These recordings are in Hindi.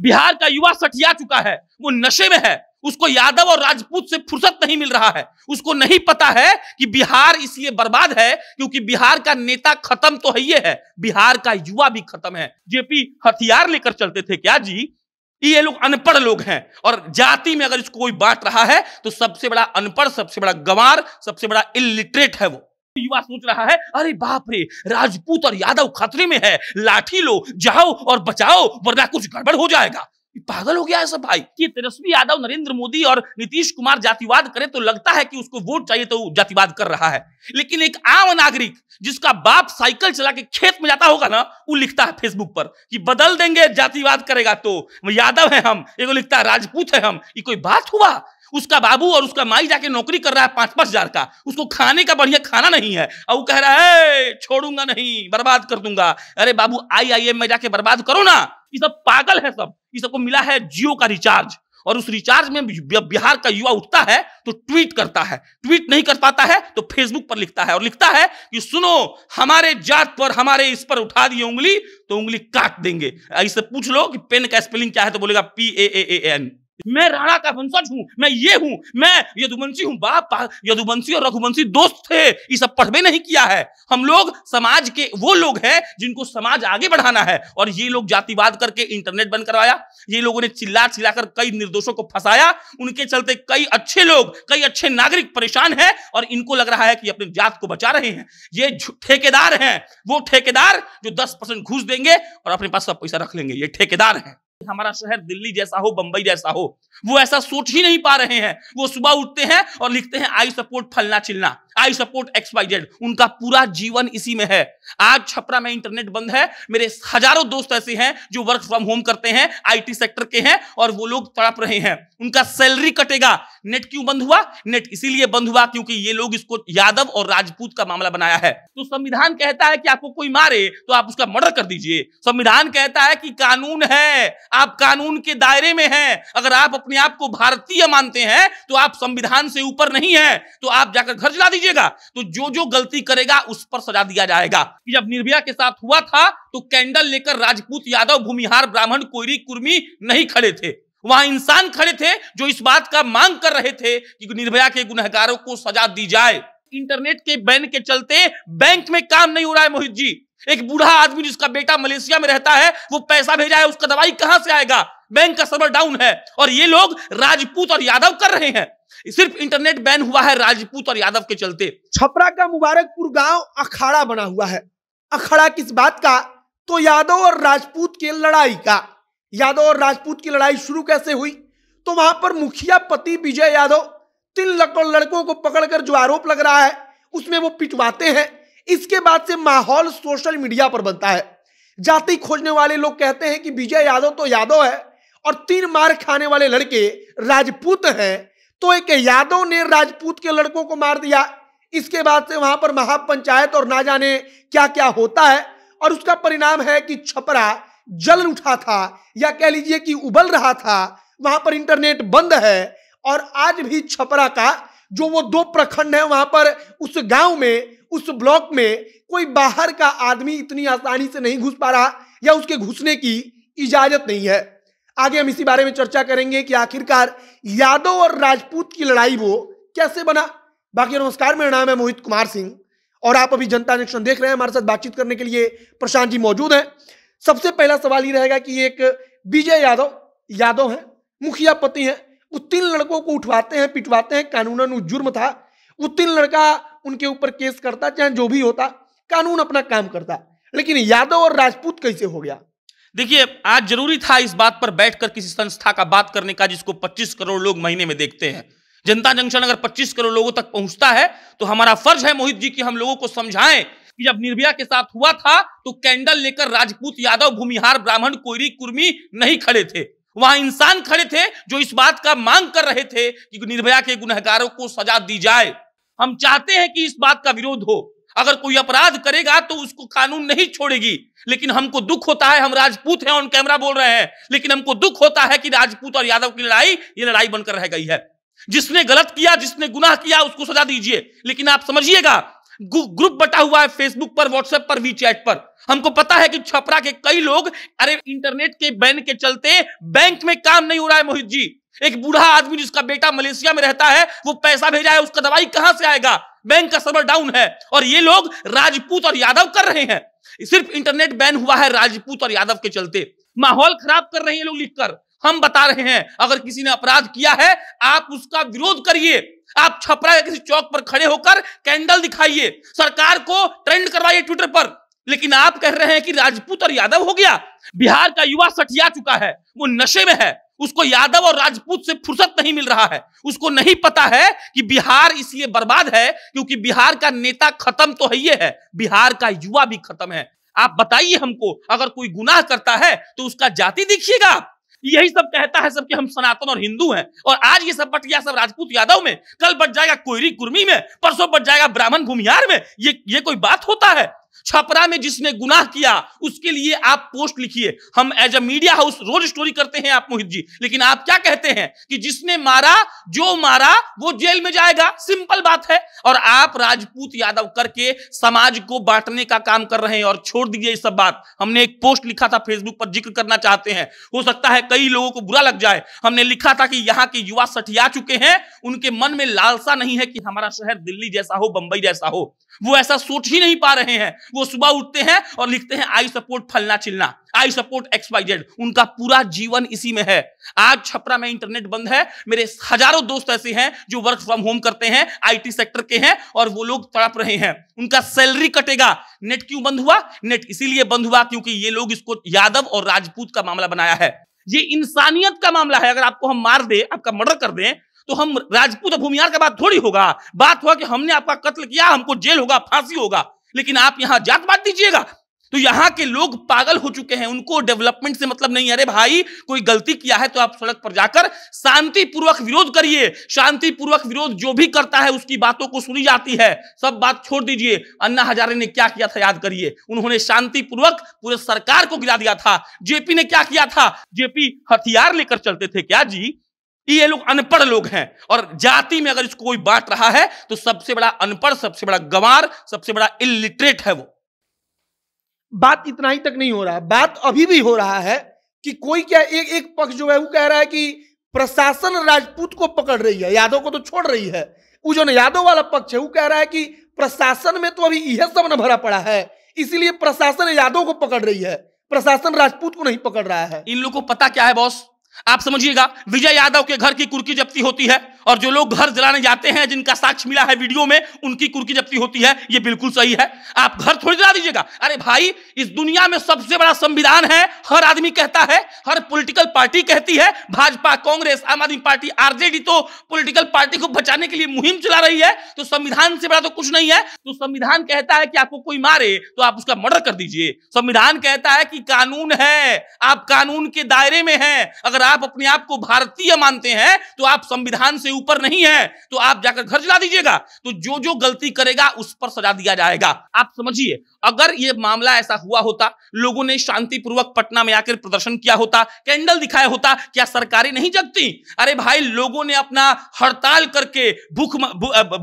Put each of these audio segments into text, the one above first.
बिहार का युवा सठिया चुका है वो नशे में है उसको यादव और राजपूत से फुर्सत नहीं मिल रहा है उसको नहीं पता है कि बिहार इसलिए बर्बाद है क्योंकि बिहार का नेता खत्म तो है ये है बिहार का युवा भी खत्म है जेपी हथियार लेकर चलते थे क्या जी ये लोग अनपढ़ लोग हैं और जाति में अगर इसको कोई बांट रहा है तो सबसे बड़ा अनपढ़ सबसे बड़ा गंवार सबसे बड़ा इलिटरेट है वो युवा सोच रहा है अरे बाप रे राजपूत और यादव खतरे में है लाठी लो जाओ और बचाओ वरना कुछ गड़बड़ हो जाएगा पागल हो गया है सब भाई कि तेजस्वी यादव नरेंद्र मोदी और नीतीश कुमार जातिवाद करे तो लगता है कि उसको वोट चाहिए तो जातिवाद कर रहा है लेकिन एक आम नागरिक जिसका बाप साइकिल चला के खेत में जाता होगा ना वो लिखता है फेसबुक पर कि बदल देंगे जातिवाद करेगा तो यादव है हम एक लिखता है राजपूत है हम ये कोई बात हुआ उसका बाबू और उसका माई जाके नौकरी कर रहा है पांच पांच हजार का उसको खाने का बढ़िया खाना नहीं है और वो कह रहा है छोड़ूंगा नहीं बर्बाद कर दूंगा अरे बाबू आई आई एम में जाके बर्बाद करो ना ये सब पागल है सब ये सबको मिला है जियो का रिचार्ज और उस रिचार्ज में बिहार का युवा उठता है तो ट्वीट करता है ट्वीट नहीं कर पाता है तो फेसबुक पर लिखता है और लिखता है कि सुनो हमारे जात पर हमारे इस पर उठा दिए उंगली तो उंगली काट देंगे इससे पूछ लो कि पेन का स्पेलिंग क्या है तो बोलेगा पी ए ए एन मैं राणा का वंशज हूँ मैं ये हूँ मैं यदुवंशी हूँ बाप यदुवंशी और रघुवंशी दोस्त थे ये सब पढ़वे नहीं किया है हम लोग समाज के वो लोग हैं जिनको समाज आगे बढ़ाना है और ये लोग जातिवाद करके इंटरनेट बंद करवाया ये लोगों ने चिल्ला चिल्लाकर कई निर्दोषों को फंसाया उनके चलते कई अच्छे लोग कई अच्छे नागरिक परेशान है और इनको लग रहा है कि अपने जात को बचा रहे हैं ये ठेकेदार हैं वो ठेकेदार जो दस परसेंट देंगे और अपने पास सब पैसा रख लेंगे ये ठेकेदार हैं हमारा शहर दिल्ली जैसा हो बंबई जैसा हो वो ऐसा सोच ही नहीं पा रहे हैं वो सुबह उठते हैं और लिखते हैं आई सपोर्ट फलना चिलना I support X Y Z उनका पूरा जीवन इसी में है आज छपरा में इंटरनेट बंद है मेरे हजारों दोस्त ऐसे हैं जो वर्क फ्रॉम होम करते हैं आईटी सेक्टर के हैं और वो लोग तड़प रहे हैं उनका सैलरी कटेगा नेट क्यों बंद हुआ नेट इसीलिए बंद हुआ क्योंकि ये लोग इसको यादव और राजपूत का मामला बनाया है तो संविधान कहता है कि आपको कोई मारे तो आप उसका मर्डर कर दीजिए संविधान कहता है कि कानून है आप कानून के दायरे में हैं अगर आप अपने आप को भारतीय मानते हैं तो आप संविधान से ऊपर नहीं है तो आप जाकर घर जला दीजिएगा तो जो जो गलती करेगा उस पर सजा दिया जाएगा कि जब निर्भया के साथ हुआ था तो कैंडल लेकर राजपूत यादव भूमिहार ब्राह्मण कोयरी कुर्मी नहीं खड़े थे वहां इंसान खड़े थे जो इस बात का मांग कर रहे थे कि निर्भया के गुनहगारों को सजा दी जाए इंटरनेट के बैन के चलते बैंक में काम नहीं हो रहा है मोहित जी एक बूढ़ा आदमी जिसका बेटा मलेशिया में रहता है वो पैसा भेजा है उसका दवाई कहां से आएगा बैंक का सर्वर डाउन है और ये लोग राजपूत और यादव कर रहे हैं सिर्फ इंटरनेट बैन हुआ है राजपूत और यादव के चलते छपरा का मुबारकपुर गांव अखाड़ा बना हुआ है अखाड़ा किस बात का तो यादव और राजपूत के लड़ाई का यादव और राजपूत की लड़ाई शुरू कैसे हुई तो वहां पर मुखिया पति विजय यादव तीन लड़कों को पकड़कर जो आरोप लग रहा है उसमें वो पिटवाते हैं इसके बाद से माहौल सोशल मीडिया पर बनता है जाति खोजने वाले लोग कहते हैं कि विजय यादव तो यादव है और तीन मार खाने वाले लड़के राजपूत हैं तो एक यादव ने राजपूत के लड़कों को मार दिया इसके बाद से वहां पर महापंचायत और ना जाने क्या क्या होता है और उसका परिणाम है कि छपरा जल उठा था या कह लीजिए कि उबल रहा था वहां पर इंटरनेट बंद है और आज भी छपरा का जो वो दो प्रखंड है वहां पर उस गांव में उस ब्लॉक में कोई बाहर का आदमी इतनी आसानी से नहीं घुस पा रहा या उसके घुसने की इजाजत नहीं है आगे हम इसी बारे में चर्चा करेंगे कि आखिरकार यादव और राजपूत की लड़ाई वो कैसे बना बाकी नमस्कार मेरा नाम है मोहित कुमार सिंह और आप अभी जनता जंक्शन देख रहे हैं हमारे साथ बातचीत करने के लिए प्रशांत जी मौजूद हैं सबसे पहला सवाल ये रहेगा कि एक विजय यादव यादव हैं मुखिया पति हैं वो तीन लड़कों को उठवाते हैं पिटवाते हैं कानूनन जुर्म था वो तीन लड़का उनके ऊपर केस करता चाहे जो भी होता कानून अपना काम करता लेकिन यादव और राजपूत कैसे हो गया देखिए आज जरूरी था इस बात पर बैठकर किसी संस्था का बात करने का जिसको 25 करोड़ लोग महीने में देखते हैं जनता जंक्शन अगर 25 करोड़ लोगों तक पहुंचता है तो हमारा फर्ज है मोहित जी कि हम लोगों को समझाएं कि जब निर्भया के साथ हुआ था तो कैंडल लेकर राजपूत यादव भूमिहार ब्राह्मण कोयरी कुर्मी नहीं खड़े थे वहां इंसान खड़े थे जो इस बात का मांग कर रहे थे कि निर्भया के गुनहगारों को सजा दी जाए हम चाहते हैं कि इस बात का विरोध हो अगर कोई अपराध करेगा तो उसको कानून नहीं छोड़ेगी लेकिन हमको दुख होता है हम राजपूत हैं ऑन कैमरा बोल रहे हैं लेकिन हमको दुख होता है कि राजपूत और यादव की लड़ाई ये लड़ाई बनकर रह गई है जिसने गलत किया जिसने गुनाह किया उसको सजा दीजिए लेकिन आप समझिएगा ग्रुप बटा हुआ है फेसबुक पर व्हाट्सएप पर वी चैट पर हमको पता है कि छपरा के कई लोग अरे इंटरनेट के बैन के चलते बैंक में काम नहीं हो रहा है मोहित जी एक बूढ़ा आदमी जिसका बेटा मलेशिया में रहता है वो पैसा भेजा है उसका दवाई कहां से आएगा बैंक का सर्वर डाउन है और ये लोग राजपूत और यादव कर रहे हैं सिर्फ इंटरनेट बैन हुआ है राजपूत और यादव के चलते माहौल खराब कर रहे हैं लोग लिखकर हम बता रहे हैं अगर किसी ने अपराध किया है आप उसका विरोध करिए आप छपरा या किसी चौक पर खड़े होकर कैंडल दिखाइए सरकार को ट्रेंड करवाइए ट्विटर पर लेकिन आप कह रहे हैं कि राजपूत और यादव हो गया बिहार का युवा सठिया चुका है वो नशे में है उसको यादव और राजपूत से फुर्सत नहीं मिल रहा है उसको नहीं पता है कि बिहार इसलिए बर्बाद है क्योंकि बिहार का नेता खत्म तो है ये है बिहार का युवा भी खत्म है आप बताइए हमको अगर कोई गुनाह करता है तो उसका जाति देखिएगा यही सब कहता है सब कि हम सनातन और हिंदू हैं और आज ये सब बट गया सब राजपूत यादव में कल बट जाएगा कोयरी कुर्मी में परसों बट जाएगा ब्राह्मण भूमिहार में ये ये कोई बात होता है छपरा में जिसने गुनाह किया उसके लिए आप पोस्ट लिखिए हम एज अ मीडिया हाउस रोज स्टोरी करते हैं आप मोहित जी लेकिन आप क्या कहते हैं कि जिसने मारा जो मारा वो जेल में जाएगा सिंपल बात है और आप राजपूत यादव करके समाज को बांटने का काम कर रहे हैं और छोड़ दीजिए सब बात हमने एक पोस्ट लिखा था फेसबुक पर जिक्र करना चाहते हैं हो सकता है कई लोगों को बुरा लग जाए हमने लिखा था कि यहाँ के युवा सठिया चुके हैं उनके मन में लालसा नहीं है कि हमारा शहर दिल्ली जैसा हो बंबई जैसा हो वो ऐसा सोच ही नहीं पा रहे हैं वो सुबह उठते हैं और लिखते हैं आई सपोर्ट फलना चिलना I support X Y Z उनका पूरा जीवन इसी में है आज छपरा में इंटरनेट बंद है मेरे हजारों दोस्त ऐसे हैं जो वर्क फ्रॉम होम करते हैं आईटी सेक्टर के हैं और वो लोग तड़प रहे हैं उनका सैलरी कटेगा नेट क्यों बंद हुआ नेट इसीलिए बंद हुआ क्योंकि ये लोग इसको यादव और राजपूत का मामला बनाया है ये इंसानियत का मामला है अगर आपको हम मार दे आपका मर्डर कर दें तो हम राजपूत भूमियार का बात थोड़ी होगा बात हुआ कि हमने आपका कत्ल किया हमको जेल होगा फांसी होगा लेकिन आप यहां जात बात दीजिएगा तो यहां के लोग पागल हो चुके हैं उनको डेवलपमेंट से मतलब नहीं अरे भाई कोई गलती किया है तो आप सड़क पर जाकर शांतिपूर्वक विरोध करिए शांतिपूर्वक विरोध जो भी करता है उसकी बातों को सुनी जाती है सब बात छोड़ दीजिए अन्ना हजारे ने क्या किया था याद करिए उन्होंने शांतिपूर्वक पूरे सरकार को गिरा दिया था जेपी ने क्या किया था जेपी हथियार लेकर चलते थे क्या जी ये लोग अनपढ़ लोग हैं और जाति में अगर इसको कोई बांट रहा है तो सबसे बड़ा अनपढ़ सबसे बड़ा गवार सबसे बड़ा इलिटरेट है वो बात इतना ही तक नहीं हो रहा है बात अभी भी हो रहा है कि कोई क्या एक एक पक्ष जो है वो कह रहा है कि प्रशासन राजपूत को पकड़ रही है यादव को तो छोड़ रही है वो जो यादव वाला पक्ष है वो कह रहा है कि प्रशासन में तो अभी यह सब न भरा पड़ा है इसीलिए प्रशासन यादव को पकड़ रही है प्रशासन राजपूत को नहीं पकड़ रहा है इन लोगों को पता क्या है बॉस आप समझिएगा विजय यादव के घर की कुर्की जब्ती होती है और जो लोग घर जलाने जाते हैं जिनका साक्ष मिला है वीडियो में उनकी कुर्की जब्ती होती है ये बिल्कुल सही है आप घर थोड़ी जला दीजिएगा अरे भाई इस दुनिया में सबसे बड़ा संविधान है हर आदमी कहता है हर पॉलिटिकल पार्टी कहती है भाजपा कांग्रेस आम आदमी पार्टी आरजेडी तो पॉलिटिकल पार्टी को बचाने के लिए मुहिम चला रही है तो संविधान से बड़ा तो कुछ नहीं है तो संविधान कहता है कि आपको कोई मारे तो आप उसका मर्डर कर दीजिए संविधान कहता है कि कानून है आप कानून के दायरे में हैं अगर आप अपने आप को भारतीय मानते हैं तो आप संविधान से ऊपर नहीं है तो आप जाकर घर जला दीजिएगा तो जो जो गलती करेगा उस पर सजा दिया जाएगा आप समझिए अगर ये मामला ऐसा हुआ होता लोगों ने शांतिपूर्वक पटना में आकर प्रदर्शन किया होता कैंडल दिखाया होता क्या सरकारें नहीं जगती अरे भाई लोगों ने अपना हड़ताल करके भूख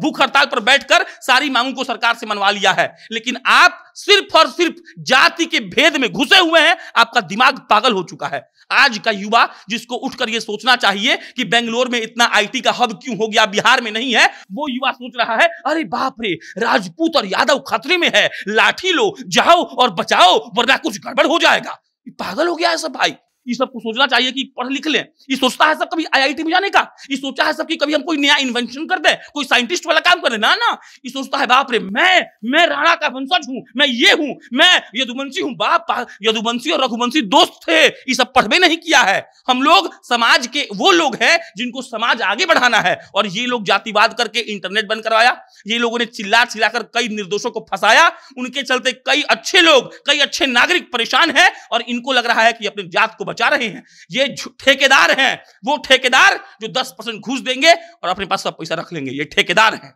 भूख हड़ताल पर बैठकर सारी मांगों को सरकार से मनवा लिया है लेकिन आप सिर्फ और सिर्फ जाति के भेद में घुसे हुए हैं आपका दिमाग पागल हो चुका है आज का युवा जिसको उठकर यह सोचना चाहिए कि बेंगलोर में इतना आईटी का हब क्यों हो गया बिहार में नहीं है वो युवा सोच रहा है अरे बाप रे राजपूत और यादव खतरे में है लाठी लो जाओ और बचाओ वरना कुछ गड़बड़ हो जाएगा पागल हो गया है सब भाई ये सबको सोचना चाहिए कि पढ़ लिख लें ये सोचता है सब कभी आईआईटी में जाने का ये सोचा है सब कि कभी हम कोई नया इन्वेंशन कर दे कोई साइंटिस्ट वाला काम कर दे ना ना ये सोचता है बाप रे मैं मैं राणा का वंशज हूँ मैं ये हूँ मैं यदुवंशी हूँ बाप यदुवंशी और रघुवंशी दोस्त थे ये सब पढ़वे नहीं किया है हम लोग समाज के वो लोग हैं जिनको समाज आगे बढ़ाना है और ये लोग जातिवाद करके इंटरनेट बंद करवाया ये लोगों ने चिल्ला चिल्लाकर कई निर्दोषों को फंसाया उनके चलते कई अच्छे लोग कई अच्छे नागरिक परेशान है और इनको लग रहा है कि अपने जात को पहुंचा रहे हैं ये ठेकेदार हैं वो ठेकेदार जो दस परसेंट घूस देंगे और अपने पास सब पैसा रख लेंगे ये ठेकेदार हैं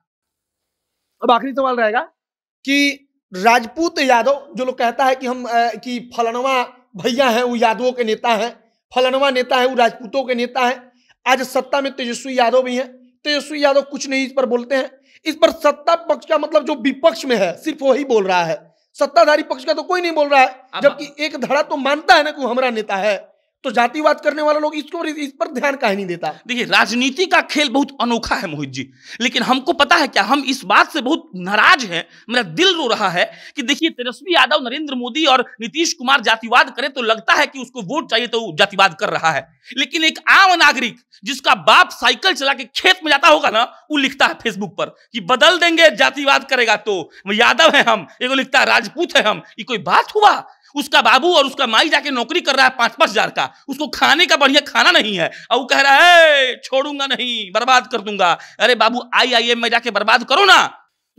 अब आखिरी सवाल रहेगा कि राजपूत यादव जो लोग कहता है कि हम आ, कि फलनवा भैया हैं वो यादवों के नेता हैं फलनवा नेता है वो राजपूतों के नेता है आज सत्ता में तेजस्वी यादव भी हैं तेजस्वी यादव कुछ नहीं इस पर बोलते हैं इस पर सत्ता पक्ष का मतलब जो विपक्ष में है सिर्फ वही बोल रहा है सत्ताधारी पक्ष का तो कोई नहीं बोल रहा है जबकि एक धारा तो मानता है ना कि हमारा नेता है तो जातिवाद करने वाले लोग इसको इस पर ध्यान कहा नहीं देता देखिए राजनीति का खेल बहुत अनोखा है मोहित जी लेकिन हमको पता है क्या हम इस बात से बहुत नाराज हैं मेरा दिल रो रहा है कि देखिए तेजस्वी यादव नरेंद्र मोदी और नीतीश कुमार जातिवाद करें तो लगता है कि उसको वोट चाहिए तो जातिवाद कर रहा है लेकिन एक आम नागरिक जिसका बाप साइकिल चला के खेत में जाता होगा ना वो लिखता है फेसबुक पर कि बदल देंगे जातिवाद करेगा तो यादव है हम एगो लिखता है राजपूत है हम ये कोई बात हुआ उसका बाबू और उसका माई जाके नौकरी कर रहा है पांच पांच हजार का उसको खाने का बढ़िया खाना नहीं है और वो कह रहा है छोड़ूंगा नहीं बर्बाद कर दूंगा अरे बाबू आई आई एम में जाके बर्बाद करो ना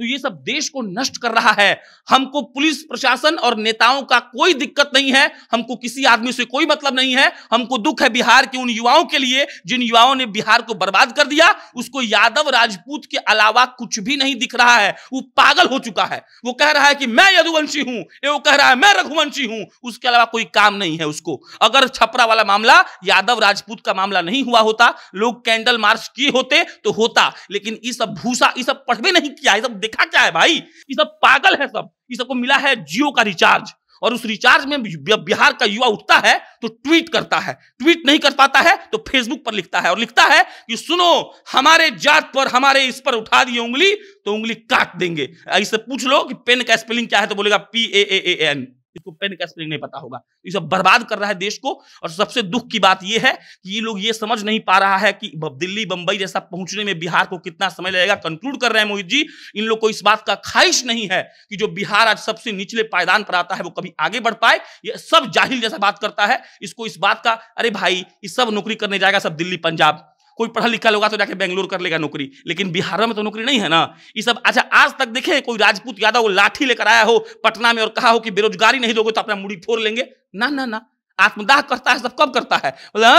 तो ये सब देश को नष्ट कर रहा है हमको पुलिस प्रशासन और नेताओं का कोई दिक्कत नहीं है हमको किसी आदमी से कोई मतलब नहीं है हमको दुख है बिहार के उन युवाओं के लिए जिन युवाओं ने बिहार को बर्बाद कर दिया उसको यादव राजपूत के अलावा कुछ भी नहीं दिख रहा है वो पागल हो चुका है वो कह रहा है कि मैं यदुवंशी हूं वो कह रहा है मैं रघुवंशी हूं उसके अलावा कोई काम नहीं है उसको अगर छपरा वाला मामला यादव राजपूत का मामला नहीं हुआ होता लोग कैंडल मार्च किए होते तो होता लेकिन ये सब भूसा ये सब पढ़ भी नहीं किया ये सब देखा क्या है भाई ये सब पागल है सब ये सबको मिला है जियो का रिचार्ज और उस रिचार्ज में बिहार का युवा उठता है तो ट्वीट करता है ट्वीट नहीं कर पाता है तो फेसबुक पर लिखता है और लिखता है कि सुनो हमारे जात पर हमारे इस पर उठा दिए उंगली तो उंगली काट देंगे इससे पूछ लो कि पेन का स्पेलिंग क्या है तो बोलेगा पी ए ए एन इसको पेन का स्प्रिंग नहीं पता होगा ये सब बर्बाद कर रहा है देश को और सबसे दुख की बात यह है कि ये लोग ये समझ नहीं पा रहा है कि दिल्ली बंबई जैसा पहुंचने में बिहार को कितना समय लगेगा कंक्लूड कर रहे हैं मोहित जी इन लोग को इस बात का ख्वाहिश नहीं है कि जो बिहार आज सबसे निचले पायदान पर आता है वो कभी आगे बढ़ पाए ये सब जाहिल जैसा बात करता है इसको इस बात का अरे भाई ये सब नौकरी करने जाएगा सब दिल्ली पंजाब कोई पढ़ा लिखा होगा तो जाके बेंगलोर कर लेगा नौकरी लेकिन बिहार में तो नौकरी नहीं है ना ये सब अच्छा आज तक देखे कोई राजपूत यादव लाठी लेकर आया हो पटना में और कहा हो कि बेरोजगारी नहीं दोगे तो अपना मुड़ी फोड़ लेंगे ना ना ना आत्मदाह करता है सब कब करता है बोला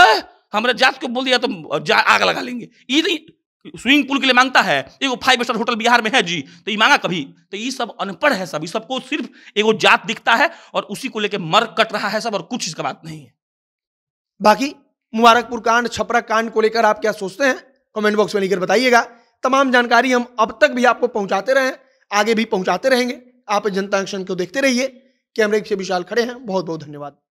हमारे जात को बोल दिया तो आग लगा लेंगे ये नहीं स्विमिंग पूल के लिए मांगता है एगो फाइव स्टार होटल बिहार में है जी तो ये मांगा कभी तो ये सब अनपढ़ है सब ये सबको सिर्फ एगो जात दिखता है और उसी को लेके मर कट रहा है सब और कुछ इसका बात नहीं है बाकी मुबारकपुर कांड छपरा कांड को लेकर आप क्या सोचते हैं कमेंट बॉक्स में लिखकर बताइएगा तमाम जानकारी हम अब तक भी आपको पहुंचाते रहे आगे भी पहुंचाते रहेंगे आप जनता एक्शन को देखते रहिए कैमरे से विशाल खड़े हैं बहुत बहुत धन्यवाद